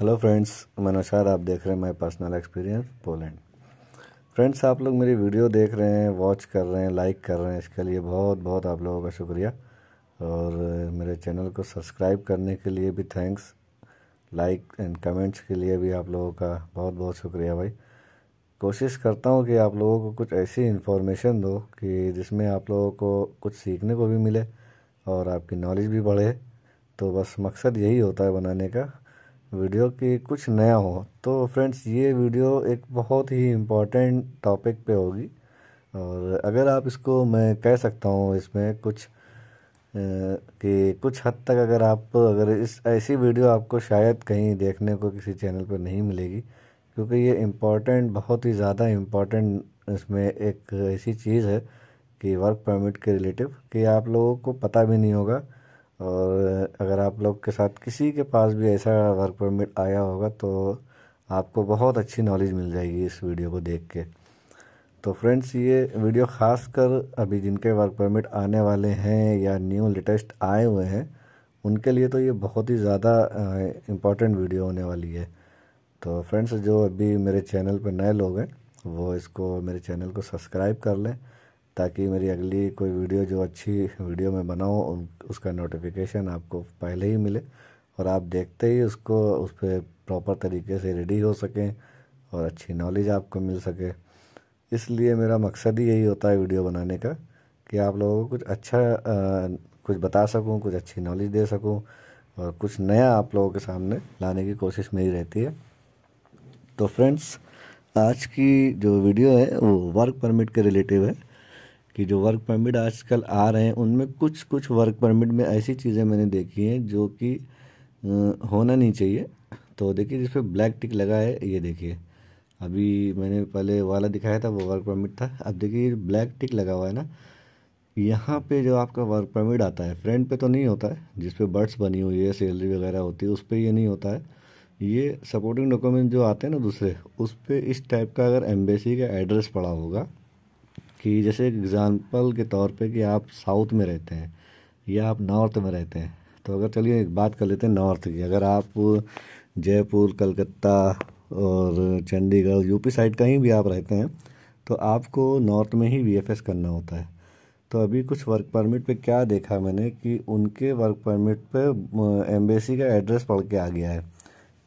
hello friends मैं नौशाद आप देख रहे हैं my personal experience Poland friends आप लोग मेरी वीडियो देख रहे हैं वॉच कर रहे हैं लाइक कर रहे हैं इसके लिए बहुत बहुत आप लोगों का शुक्रिया और uh, मेरे चैनल को सब्सक्राइब करने के लिए भी थैंक्स लाइक एंड कमेंट्स के लिए भी आप लोगों का बहुत बहुत शुक्रिया भाई कोशिश करता हूँ कि आप लोगों को कुछ ऐसी इन्फॉर्मेशन दो कि जिसमें आप लोगों को कुछ सीखने को भी मिले और आपकी नॉलेज भी बढ़े तो बस मकसद यही होता है बनाने का वीडियो की कुछ नया हो तो फ्रेंड्स ये वीडियो एक बहुत ही इम्पोर्टेंट टॉपिक पे होगी और अगर आप इसको मैं कह सकता हूँ इसमें कुछ कि कुछ हद तक अगर आप अगर इस ऐसी वीडियो आपको शायद कहीं देखने को किसी चैनल पर नहीं मिलेगी क्योंकि ये इम्पोर्टेंट बहुत ही ज़्यादा इम्पोर्टेंट इसमें एक ऐसी चीज़ है कि वर्क परमिट के रिलेटिव कि आप लोगों को पता भी नहीं होगा और अगर आप लोग के साथ किसी के पास भी ऐसा वर्क परमिट आया होगा तो आपको बहुत अच्छी नॉलेज मिल जाएगी इस वीडियो को देख के तो फ्रेंड्स ये वीडियो ख़ास कर अभी जिनके वर्क परमिट आने वाले हैं या न्यू लेटेस्ट आए हुए हैं उनके लिए तो ये बहुत ही ज़्यादा इम्पॉर्टेंट वीडियो होने वाली है तो फ्रेंड्स जो अभी मेरे चैनल पर नए लोग हैं वो इसको मेरे चैनल को सब्सक्राइब कर लें ताकि मेरी अगली कोई वीडियो जो अच्छी वीडियो मैं बनाऊँ उन उसका नोटिफिकेशन आपको पहले ही मिले और आप देखते ही उसको उस पर प्रॉपर तरीके से रेडी हो सकें और अच्छी नॉलेज आपको मिल सके इसलिए मेरा मकसद ही यही होता है वीडियो बनाने का कि आप लोगों को कुछ अच्छा आ, कुछ बता सकूँ कुछ अच्छी नॉलेज दे सकूँ और कुछ नया आप लोगों के सामने लाने की कोशिश मेरी रहती है तो फ्रेंड्स आज की जो वीडियो है वो वर्क परमिट के रिलेटिव है कि जो वर्क परमिट आजकल आ रहे हैं उनमें कुछ कुछ वर्क परमिट में ऐसी चीज़ें मैंने देखी हैं जो कि होना नहीं चाहिए तो देखिए जिस पर ब्लैक टिक लगा है ये देखिए अभी मैंने पहले वाला दिखाया था वो वर्क परमिट था अब देखिए ब्लैक टिक लगा हुआ है ना यहाँ पे जो आपका वर्क परमिट आता है फ्रंट पे तो नहीं होता है जिस पे बर्ड्स बनी हुई है सैलरी वगैरह होती है उस पर ये नहीं होता है ये सपोर्टिंग डॉक्यूमेंट जो आते हैं ना दूसरे उस पर इस टाइप का अगर एम्बेसी का एड्रेस पड़ा होगा कि जैसे एग्ज़ाम्पल के तौर पे कि आप साउथ में रहते हैं या आप नॉर्थ में रहते हैं तो अगर चलिए एक बात कर लेते हैं नॉर्थ की अगर आप जयपुर कलकत्ता और चंडीगढ़ यूपी साइड कहीं भी आप रहते हैं तो आपको नॉर्थ में ही वी करना होता है तो अभी कुछ वर्क परमिट पे क्या देखा मैंने कि उनके वर्क परमिट पे एम्बेसी का एड्रेस पढ़ के आ गया है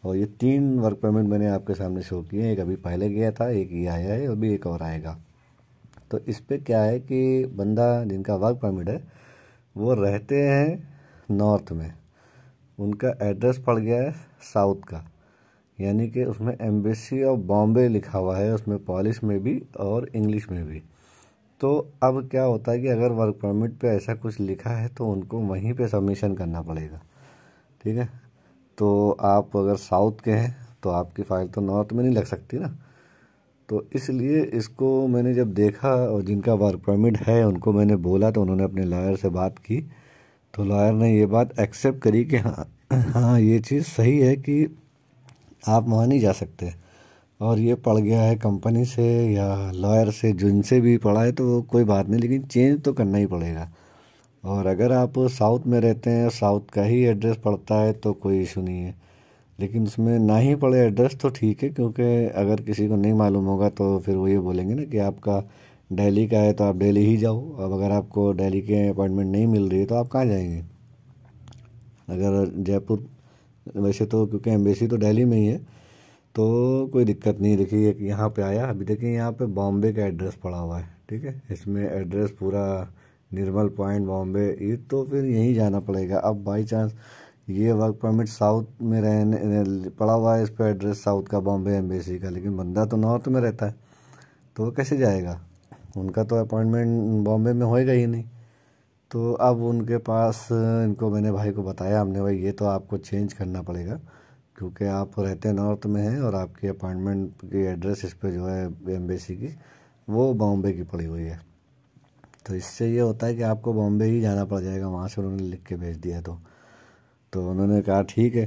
और ये तीन वर्क परमिट मैंने आपके सामने शो किए हैं एक अभी पहले गया था एक ये आया है अभी एक और आएगा तो इस पर क्या है कि बंदा जिनका वर्क परमिट है वो रहते हैं नॉर्थ में उनका एड्रेस पड़ गया है साउथ का यानी कि उसमें एम्बेसी ऑफ बॉम्बे लिखा हुआ है उसमें पॉलिश में भी और इंग्लिश में भी तो अब क्या होता है कि अगर वर्क परमिट पे ऐसा कुछ लिखा है तो उनको वहीं पे सबमिशन करना पड़ेगा ठीक है तो आप अगर साउथ के हैं तो आपकी फ़ाइल तो नॉर्थ में नहीं लग सकती ना तो इसलिए इसको मैंने जब देखा और जिनका वर्क परमिट है उनको मैंने बोला तो उन्होंने अपने लॉयर से बात की तो लॉयर ने ये बात एक्सेप्ट करी कि हाँ हाँ ये चीज़ सही है कि आप वहाँ नहीं जा सकते और ये पढ़ गया है कंपनी से या लॉयर से जिनसे भी पढ़ा है तो वो कोई बात नहीं लेकिन चेंज तो करना ही पड़ेगा और अगर आप साउथ में रहते हैं साउथ का ही एड्रेस पड़ता है तो कोई इशू नहीं है लेकिन उसमें ना ही पड़े एड्रेस तो ठीक है क्योंकि अगर किसी को नहीं मालूम होगा तो फिर वो ये बोलेंगे ना कि आपका डेली का है तो आप डेली ही जाओ अब अगर आपको डेली के अपॉइंटमेंट नहीं मिल रही है तो आप कहाँ जाएंगे अगर जयपुर वैसे तो क्योंकि एम्बेसी तो डेली में ही है तो कोई दिक्कत नहीं देखिए यहाँ पे आया अभी देखिए यहाँ पे बॉम्बे का एड्रेस पड़ा हुआ है ठीक है इसमें एड्रेस पूरा निर्मल पॉइंट बॉम्बे ये तो फिर यहीं जाना पड़ेगा अब बाई चांस ये वर्क परमिट साउथ में रहने पड़ा हुआ है इस पर एड्रेस साउथ का बॉम्बे एम्बेसी का लेकिन बंदा तो नॉर्थ में रहता है तो वो कैसे जाएगा उनका तो अपॉइंटमेंट बॉम्बे में होएगा ही नहीं तो अब उनके पास इनको मैंने भाई को बताया हमने भाई ये तो आपको चेंज करना पड़ेगा क्योंकि आप रहते नॉर्थ में हैं और आपकी अपॉइंटमेंट की एड्रेस इस पर जो है एम्बेसी की वो बॉम्बे की पड़ी हुई है तो इससे ये होता है कि आपको बॉम्बे ही जाना पड़ जाएगा वहाँ से उन्होंने लिख के भेज दिया तो तो उन्होंने कहा ठीक है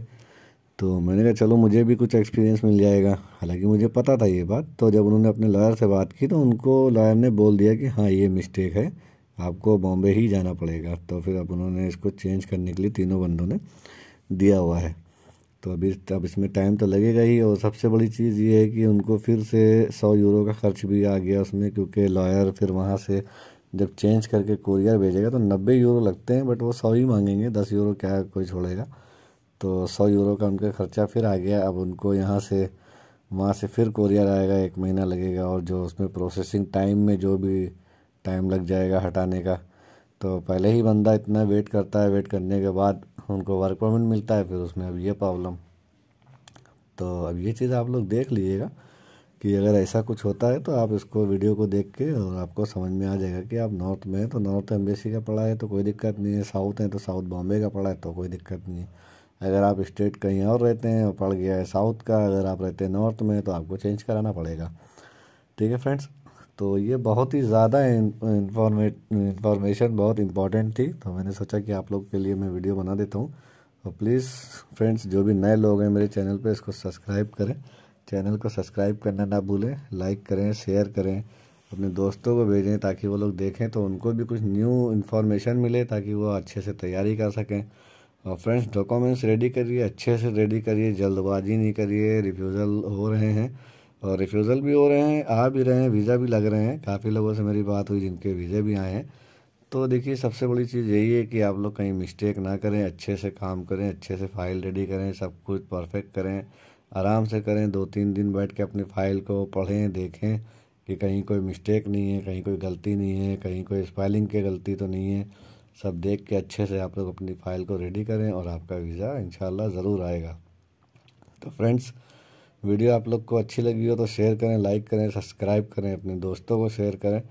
तो मैंने कहा चलो मुझे भी कुछ एक्सपीरियंस मिल जाएगा हालांकि मुझे पता था ये बात तो जब उन्होंने अपने लॉयर से बात की तो उनको लॉयर ने बोल दिया कि हाँ ये मिस्टेक है आपको बॉम्बे ही जाना पड़ेगा तो फिर अब उन्होंने इसको चेंज करने के लिए तीनों बंदों ने दिया हुआ है तो अभी अब इसमें टाइम तो लगेगा ही और सबसे बड़ी चीज़ ये है कि उनको फिर से सौ यूरो का खर्च भी आ गया उसमें क्योंकि लॉयर फिर वहाँ से जब चेंज करके कुरियर भेजेगा तो नब्बे यूरो लगते हैं बट वो सौ ही मांगेंगे दस यूरो क्या कोई छोड़ेगा तो सौ यूरो का उनका खर्चा फिर आ गया अब उनको यहाँ से वहाँ से फिर कुरियर आएगा एक महीना लगेगा और जो उसमें प्रोसेसिंग टाइम में जो भी टाइम लग जाएगा हटाने का तो पहले ही बंदा इतना वेट करता है वेट करने के बाद उनको वर्क परमिट मिलता है फिर उसमें अब ये प्रॉब्लम तो अब ये चीज़ आप लोग देख लीजिएगा कि अगर ऐसा कुछ होता है तो आप इसको वीडियो को देख के और आपको समझ में आ जाएगा कि आप नॉर्थ में हैं तो नॉर्थ एम्बेसी का पढ़ा है तो कोई दिक्कत नहीं है साउथ हैं तो साउथ बॉम्बे का पढ़ा है तो कोई दिक्कत नहीं है अगर आप स्टेट कहीं और रहते हैं और पढ़ गया है साउथ का अगर आप रहते हैं नॉर्थ में तो आपको चेंज कराना पड़ेगा ठीक है फ्रेंड्स तो ये बहुत ही ज़्यादा इंफॉर्मेशन बहुत इंपॉर्टेंट थी तो मैंने सोचा कि आप लोग के लिए मैं वीडियो बना देता हूँ तो प्लीज़ फ्रेंड्स जो भी नए लोग हैं मेरे चैनल पर इसको सब्सक्राइब करें चैनल को सब्सक्राइब करना ना भूलें लाइक करें शेयर करें अपने दोस्तों को भेजें ताकि वो लोग देखें तो उनको भी कुछ न्यू इन्फॉर्मेशन मिले ताकि वो अच्छे से तैयारी कर सकें और फ्रेंड्स डॉक्यूमेंट्स रेडी करिए अच्छे से रेडी करिए जल्दबाजी नहीं करिए रिफ्यूज़ल हो रहे हैं और रिफ्यूज़ल भी हो रहे हैं आ भी रहे हैं वीज़ा भी लग रहे हैं काफ़ी लोगों से मेरी बात हुई जिनके वीज़े भी आए हैं तो देखिए सबसे बड़ी चीज़ यही है कि आप लोग कहीं मिस्टेक ना करें अच्छे से काम करें अच्छे से फाइल रेडी करें सब कुछ परफेक्ट करें आराम से करें दो तीन दिन बैठ के अपनी फाइल को पढ़ें देखें कि कहीं कोई मिस्टेक नहीं है कहीं कोई गलती नहीं है कहीं कोई स्पेलिंग की गलती तो नहीं है सब देख के अच्छे से आप लोग अपनी फ़ाइल को रेडी करें और आपका वीज़ा इन ज़रूर आएगा तो फ्रेंड्स वीडियो आप लोग को अच्छी लगी हो तो शेयर करें लाइक करें सब्सक्राइब करें अपने दोस्तों को शेयर करें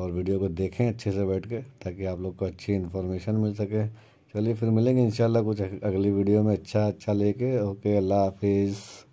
और वीडियो को देखें अच्छे से बैठ के ताकि आप लोग को अच्छी इन्फॉर्मेशन मिल सके चलिए फिर मिलेंगे इंशाल्लाह कुछ अगली वीडियो में अच्छा अच्छा लेके ओके अल्लाह हाफिज़